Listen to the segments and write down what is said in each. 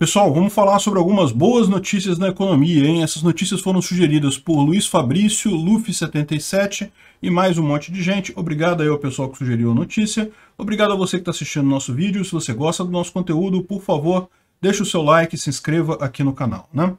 Pessoal, vamos falar sobre algumas boas notícias na economia, hein? Essas notícias foram sugeridas por Luiz Fabrício, Luffy77 e mais um monte de gente. Obrigado aí ao pessoal que sugeriu a notícia. Obrigado a você que está assistindo o nosso vídeo. Se você gosta do nosso conteúdo, por favor, deixe o seu like e se inscreva aqui no canal, né?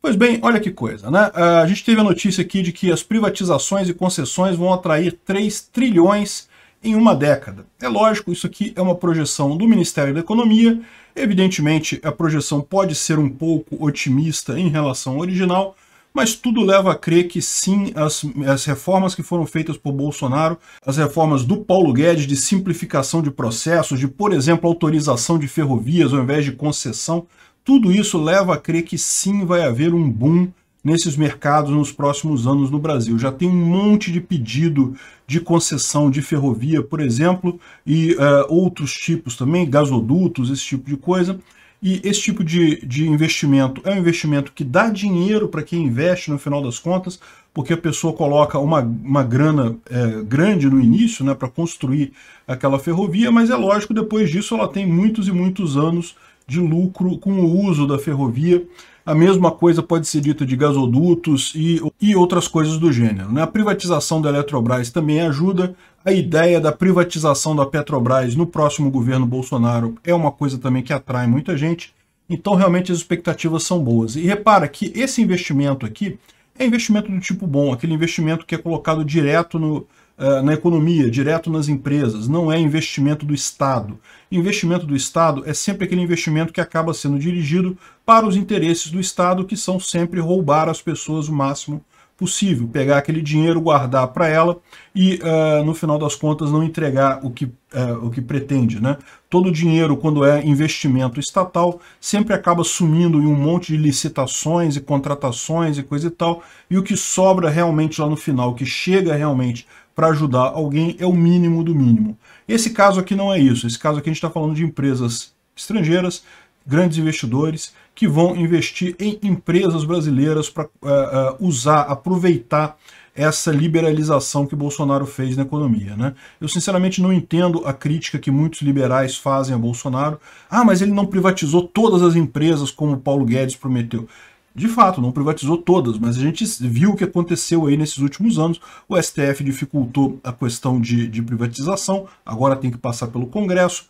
Pois bem, olha que coisa, né? Ah, a gente teve a notícia aqui de que as privatizações e concessões vão atrair 3 trilhões em uma década. É lógico, isso aqui é uma projeção do Ministério da Economia. Evidentemente, a projeção pode ser um pouco otimista em relação ao original, mas tudo leva a crer que sim, as, as reformas que foram feitas por Bolsonaro, as reformas do Paulo Guedes de simplificação de processos, de, por exemplo, autorização de ferrovias ao invés de concessão, tudo isso leva a crer que sim vai haver um boom nesses mercados nos próximos anos no Brasil. Já tem um monte de pedido de concessão de ferrovia, por exemplo, e uh, outros tipos também, gasodutos, esse tipo de coisa. E esse tipo de, de investimento é um investimento que dá dinheiro para quem investe no final das contas, porque a pessoa coloca uma, uma grana é, grande no início né, para construir aquela ferrovia, mas é lógico, depois disso ela tem muitos e muitos anos de lucro com o uso da ferrovia. A mesma coisa pode ser dita de gasodutos e, e outras coisas do gênero. Né? A privatização da Eletrobras também ajuda. A ideia da privatização da Petrobras no próximo governo Bolsonaro é uma coisa também que atrai muita gente. Então, realmente, as expectativas são boas. E repara que esse investimento aqui é investimento do tipo bom, aquele investimento que é colocado direto no, eh, na economia, direto nas empresas, não é investimento do Estado. Investimento do Estado é sempre aquele investimento que acaba sendo dirigido para os interesses do Estado, que são sempre roubar as pessoas o máximo possível, pegar aquele dinheiro, guardar para ela e, uh, no final das contas, não entregar o que, uh, o que pretende. Né? Todo dinheiro, quando é investimento estatal, sempre acaba sumindo em um monte de licitações e contratações e coisa e tal, e o que sobra realmente lá no final, o que chega realmente para ajudar alguém é o mínimo do mínimo. Esse caso aqui não é isso. Esse caso aqui a gente está falando de empresas estrangeiras, grandes investidores, que vão investir em empresas brasileiras para uh, eh, uh, eh, usar, aproveitar essa liberalização que Bolsonaro fez na economia. Né? Eu sinceramente não entendo a crítica que muitos liberais fazem a Bolsonaro. Ah, mas ele não privatizou todas as empresas como Paulo Guedes prometeu de fato, não privatizou todas, mas a gente viu o que aconteceu aí nesses últimos anos. O STF dificultou a questão de, de privatização, agora tem que passar pelo Congresso,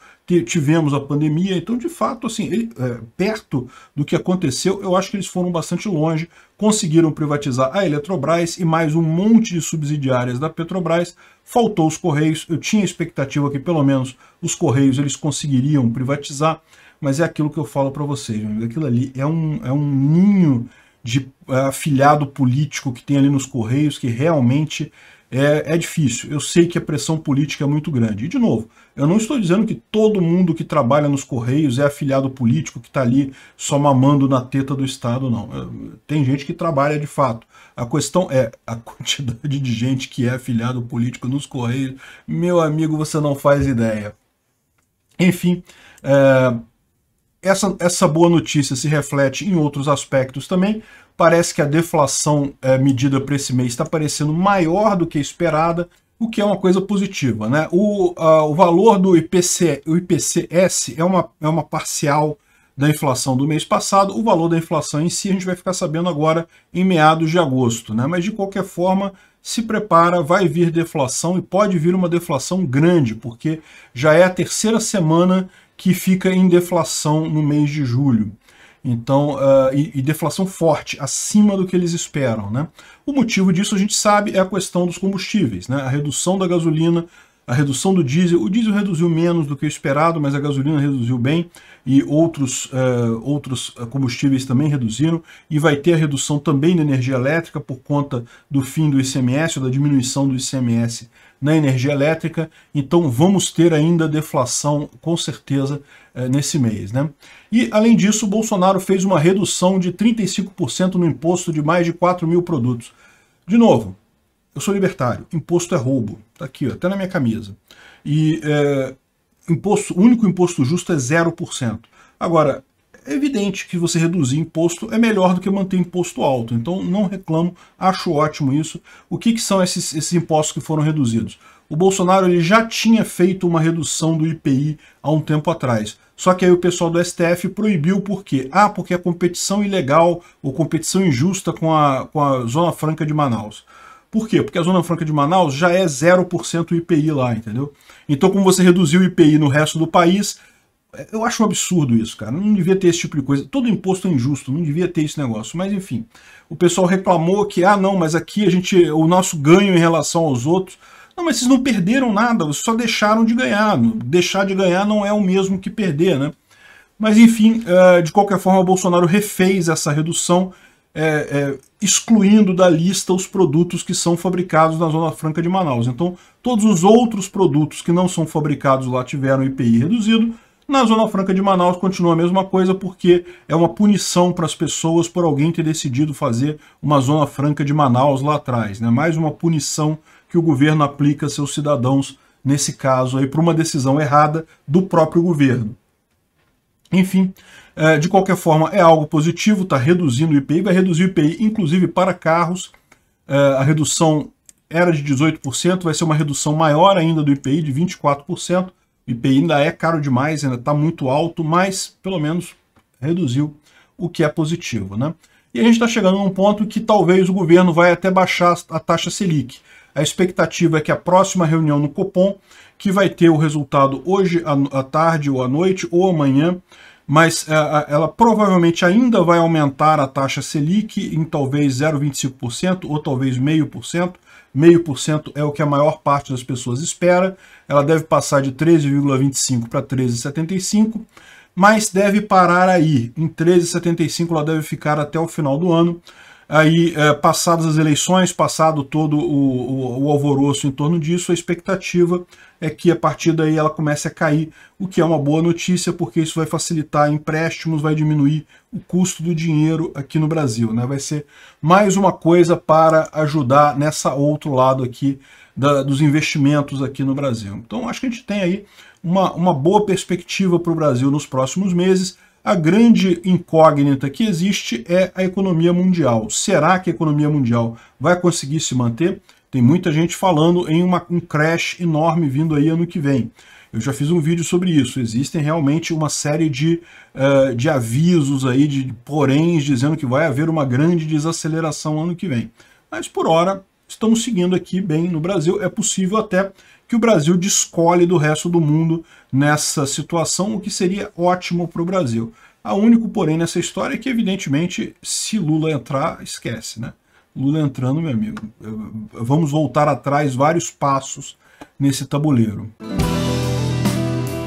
tivemos a pandemia, então de fato, assim, ele, é, perto do que aconteceu, eu acho que eles foram bastante longe, conseguiram privatizar a Eletrobras e mais um monte de subsidiárias da Petrobras, faltou os Correios, eu tinha expectativa que pelo menos os Correios eles conseguiriam privatizar, mas é aquilo que eu falo para vocês, meu amigo. Aquilo ali é um, é um ninho de é, afiliado político que tem ali nos Correios, que realmente é, é, difícil. Eu sei que a pressão política é muito grande. E, de novo, eu não estou dizendo que todo mundo que trabalha nos Correios é afiliado político que está ali só mamando na teta do Estado, não. Tem gente que trabalha de fato. A questão é a quantidade de gente que é afiliado político nos Correios. Meu amigo, você não faz ideia. Enfim, é, essa, essa boa notícia se reflete em outros aspectos também. Parece que a deflação é, medida para esse mês está parecendo maior do que esperada, o que é uma coisa positiva. Né? O, uh, o valor do IPC, o IPCS é uma, é uma parcial da inflação do mês passado. O valor da inflação em si a gente vai ficar sabendo agora em meados de agosto. Né? Mas de qualquer forma, se prepara, vai vir deflação e pode vir uma deflação grande, porque já é a terceira semana que fica em deflação no mês de julho. Então, uh, e, e, deflação forte, acima do que eles esperam. Né? O motivo disso, a gente sabe, é a questão dos combustíveis. Né? A redução da gasolina, a redução do diesel. O diesel reduziu menos do que o esperado, mas a gasolina reduziu bem e outros, uh, outros eh, combustíveis também reduziram. E vai ter a redução também da energia elétrica por conta do fim do ICMS, ou da diminuição do ICMS na energia elétrica, então vamos ter ainda deflação, com certeza, eh, nesse mês. Né? E, além disso, Bolsonaro fez uma redução de 35% no imposto de mais de 4 mil produtos. De novo, eu sou libertário, imposto é roubo, tá aqui, ó, até na minha camisa. E é, imposto, o único imposto justo é 0%. Agora, é evidente que você reduzir imposto é melhor do que manter imposto alto. Então não reclamo, acho ótimo isso. O que, que são esses, esses impostos que foram reduzidos? O Bolsonaro ele já tinha feito uma redução do IPI há um tempo atrás. Só que aí o pessoal do STF proibiu por quê? Ah, porque é competição ilegal ou competição injusta com a, com a Zona Franca de Manaus. Por quê? Porque a Zona Franca de Manaus já é 0% IPI lá, entendeu? Então, como você reduziu o IPI no resto do país, eu acho um absurdo isso, cara. Não devia ter esse tipo de coisa. Todo imposto é injusto, não devia ter esse negócio. Mas enfim, o pessoal reclamou que, ah, não, mas aqui a gente, o nosso ganho em relação aos outros. Não, mas vocês não perderam nada, vocês só deixaram de ganhar. Deixar de ganhar não é o mesmo que perder, né? Mas enfim, eh, de qualquer forma, o Bolsonaro refez essa redução, eh, eh, excluindo da lista os produtos que são fabricados na Zona Franca de Manaus. Então, todos os outros produtos que não são fabricados lá tiveram IPI reduzido, na Zona Franca de Manaus continua a mesma coisa, porque é uma punição para as pessoas por alguém ter decidido fazer uma Zona Franca de Manaus lá atrás. Né? Mais uma punição que o governo aplica a seus cidadãos, nesse caso, aí, por uma decisão errada do próprio governo. Enfim, eh, de qualquer forma, é algo positivo, está reduzindo o IPI, vai reduzir o IPI, inclusive para carros. Eh, a redução era de 18%, vai ser uma redução maior ainda do IPI, de 24%. IPI ainda é caro demais, ainda está muito alto, mas pelo menos reduziu, o que é positivo. Né? E a gente está chegando a um ponto que talvez o governo vai até baixar a taxa Selic. A expectativa é que a próxima reunião no Copom, que vai ter o resultado hoje à tarde ou à noite ou amanhã, mas é, é, ela provavelmente ainda vai aumentar a taxa Selic em talvez 0,25% ou talvez 0,5%, meio por cento é o que a maior parte das pessoas espera. Ela deve passar de 13,25 para 13,75, mas deve parar aí. Em 13,75 ela deve ficar até o final do ano aí é, passadas as eleições, passado todo o, o, o, alvoroço em torno disso, a expectativa é que a partir daí ela comece a cair, o que é uma boa notícia, porque isso vai facilitar empréstimos, vai diminuir o custo do dinheiro aqui no Brasil. Né? Vai ser mais uma coisa para ajudar nessa outro lado aqui da, dos investimentos aqui no Brasil. Então acho que a gente tem aí uma, uma boa perspectiva para o Brasil nos próximos meses, a grande incógnita que existe é a economia mundial. Será que a economia mundial vai conseguir se manter? Tem muita gente falando em uma, um crash enorme vindo aí ano que vem. Eu já fiz um vídeo sobre isso. Existem realmente uma série de, uh, de avisos aí, de poréns, dizendo que vai haver uma grande desaceleração ano que vem. Mas por hora, estamos seguindo aqui bem no Brasil. É possível até que o Brasil descolhe do resto do mundo nessa situação, o que seria ótimo para o Brasil. A único, porém, nessa história é que, evidentemente, se Lula entrar, esquece, né? Lula entrando, meu amigo, vamos voltar atrás vários passos nesse tabuleiro.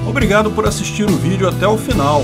Obrigado por assistir o vídeo até o final.